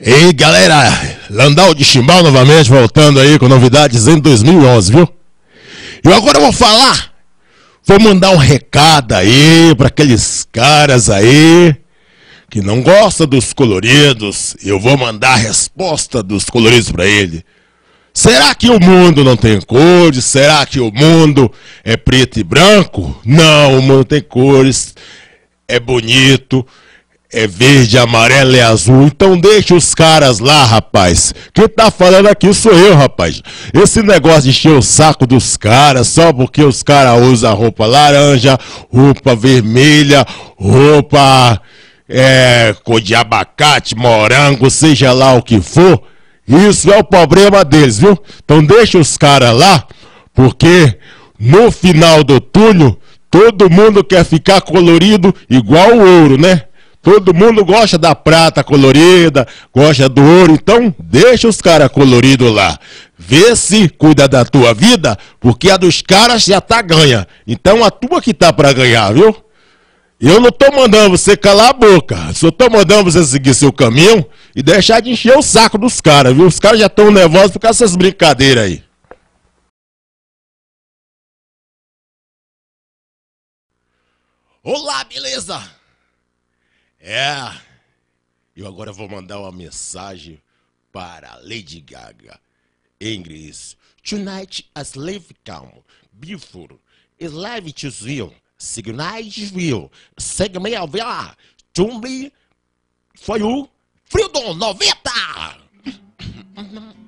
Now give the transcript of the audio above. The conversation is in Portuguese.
Ei, galera, Landau de Chimbal novamente voltando aí com novidades em 2011, viu? E agora vou falar, vou mandar um recado aí para aqueles caras aí que não gostam dos coloridos. Eu vou mandar a resposta dos coloridos para ele. Será que o mundo não tem cores? Será que o mundo é preto e branco? Não, o mundo tem cores, é bonito, é verde, amarelo e é azul. Então deixa os caras lá, rapaz. Quem tá falando aqui sou eu, rapaz. Esse negócio de encher o saco dos caras só porque os caras usam roupa laranja, roupa vermelha, roupa é, cor de abacate, morango, seja lá o que for. Isso é o problema deles, viu? Então deixa os caras lá, porque no final do túnel todo mundo quer ficar colorido igual o ouro, né? Todo mundo gosta da prata colorida, gosta do ouro, então deixa os caras coloridos lá. Vê se cuida da tua vida, porque a dos caras já tá ganha. Então a tua que tá para ganhar, viu? Eu não tô mandando você calar a boca, só tô mandando você seguir seu caminho e deixar de encher o saco dos caras, viu? Os caras já estão nervosos por causa dessas brincadeiras aí. Olá, beleza? É, eu agora vou mandar uma mensagem para Lady Gaga. Em inglês. Tonight a slave come. Beautiful. Slave to you. Signite will. Segue me ao To me Foi o Freedom 90.